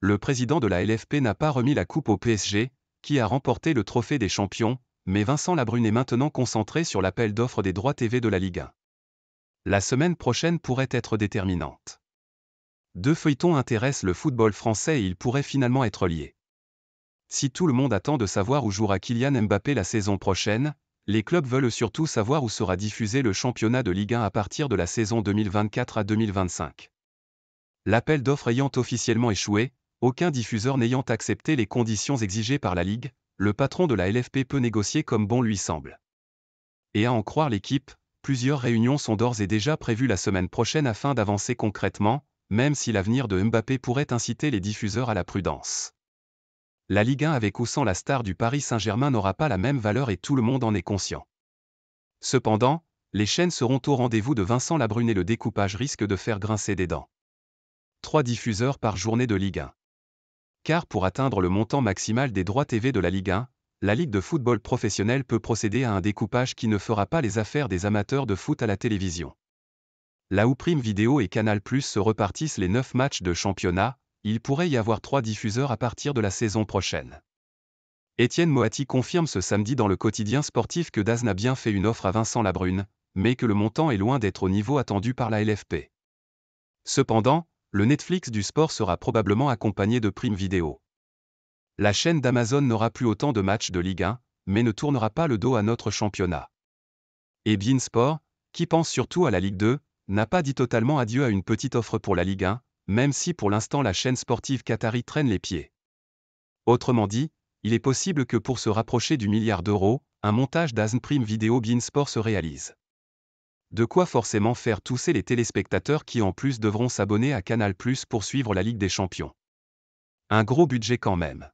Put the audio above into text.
le président de la LFP n'a pas remis la coupe au PSG, qui a remporté le trophée des champions, mais Vincent Labrune est maintenant concentré sur l'appel d'offres des droits TV de la Ligue 1. La semaine prochaine pourrait être déterminante. Deux feuilletons intéressent le football français et ils pourraient finalement être liés. Si tout le monde attend de savoir où jouera Kylian Mbappé la saison prochaine, les clubs veulent surtout savoir où sera diffusé le championnat de Ligue 1 à partir de la saison 2024 à 2025. L'appel d'offres ayant officiellement échoué, aucun diffuseur n'ayant accepté les conditions exigées par la Ligue, le patron de la LFP peut négocier comme bon lui semble. Et à en croire l'équipe, plusieurs réunions sont d'ores et déjà prévues la semaine prochaine afin d'avancer concrètement, même si l'avenir de Mbappé pourrait inciter les diffuseurs à la prudence. La Ligue 1 avec ou sans la star du Paris Saint-Germain n'aura pas la même valeur et tout le monde en est conscient. Cependant, les chaînes seront au rendez-vous de Vincent Labrune et le découpage risque de faire grincer des dents. 3 diffuseurs par journée de Ligue 1 car pour atteindre le montant maximal des droits TV de la Ligue 1, la Ligue de football professionnel peut procéder à un découpage qui ne fera pas les affaires des amateurs de foot à la télévision. Là où Prime Video et Canal Plus se repartissent les 9 matchs de championnat, il pourrait y avoir 3 diffuseurs à partir de la saison prochaine. Étienne Moati confirme ce samedi dans le quotidien sportif que Daz n'a bien fait une offre à Vincent Labrune, mais que le montant est loin d'être au niveau attendu par la LFP. Cependant, le Netflix du sport sera probablement accompagné de primes vidéo. La chaîne d'Amazon n'aura plus autant de matchs de Ligue 1, mais ne tournera pas le dos à notre championnat. Et BeinSport, qui pense surtout à la Ligue 2, n'a pas dit totalement adieu à une petite offre pour la Ligue 1, même si pour l'instant la chaîne sportive qatari traîne les pieds. Autrement dit, il est possible que pour se rapprocher du milliard d'euros, un montage d'Azn Prime Video BeinSport se réalise. De quoi forcément faire tousser les téléspectateurs qui en plus devront s'abonner à Canal ⁇ pour suivre la Ligue des Champions. Un gros budget quand même.